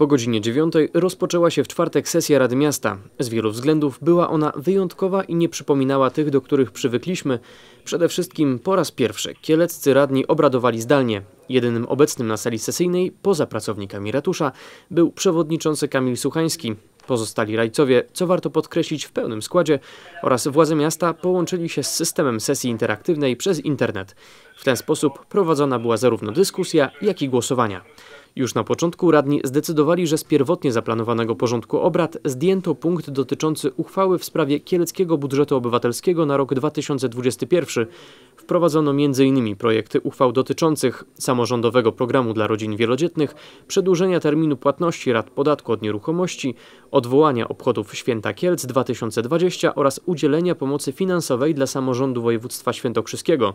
Po godzinie 9 rozpoczęła się w czwartek sesja Rady Miasta. Z wielu względów była ona wyjątkowa i nie przypominała tych, do których przywykliśmy. Przede wszystkim po raz pierwszy kieleccy radni obradowali zdalnie. Jedynym obecnym na sali sesyjnej, poza pracownikami ratusza, był przewodniczący Kamil Suchański. Pozostali rajcowie, co warto podkreślić w pełnym składzie, oraz władze miasta połączyli się z systemem sesji interaktywnej przez internet. W ten sposób prowadzona była zarówno dyskusja, jak i głosowania. Już na początku radni zdecydowali, że z pierwotnie zaplanowanego porządku obrad zdjęto punkt dotyczący uchwały w sprawie kieleckiego budżetu obywatelskiego na rok 2021. Wprowadzono m.in. projekty uchwał dotyczących samorządowego programu dla rodzin wielodzietnych, przedłużenia terminu płatności rad podatku od nieruchomości, odwołania obchodów Święta Kielc 2020 oraz udzielenia pomocy finansowej dla samorządu województwa świętokrzyskiego.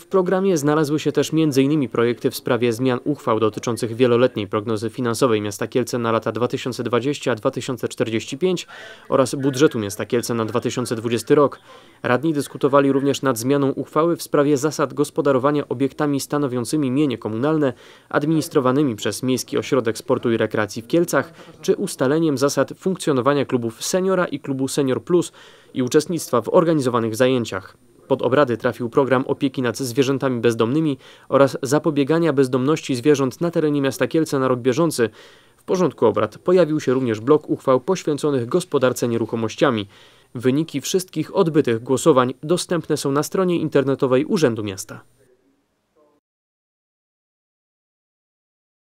W programie znalazły się też m.in. projekty w sprawie zmian uchwał dotyczących wieloletniej prognozy finansowej miasta Kielce na lata 2020-2045 oraz budżetu miasta Kielce na 2020 rok. Radni dyskutowali również nad zmianą uchwały w sprawie zasad gospodarowania obiektami stanowiącymi mienie komunalne administrowanymi przez Miejski Ośrodek Sportu i Rekreacji w Kielcach czy ustaleniem zasad funkcjonowania klubów seniora i klubu Senior Plus i uczestnictwa w organizowanych zajęciach. Pod obrady trafił program opieki nad zwierzętami bezdomnymi oraz zapobiegania bezdomności zwierząt na terenie miasta Kielce na rok bieżący. W porządku obrad pojawił się również blok uchwał poświęconych gospodarce nieruchomościami. Wyniki wszystkich odbytych głosowań dostępne są na stronie internetowej Urzędu Miasta.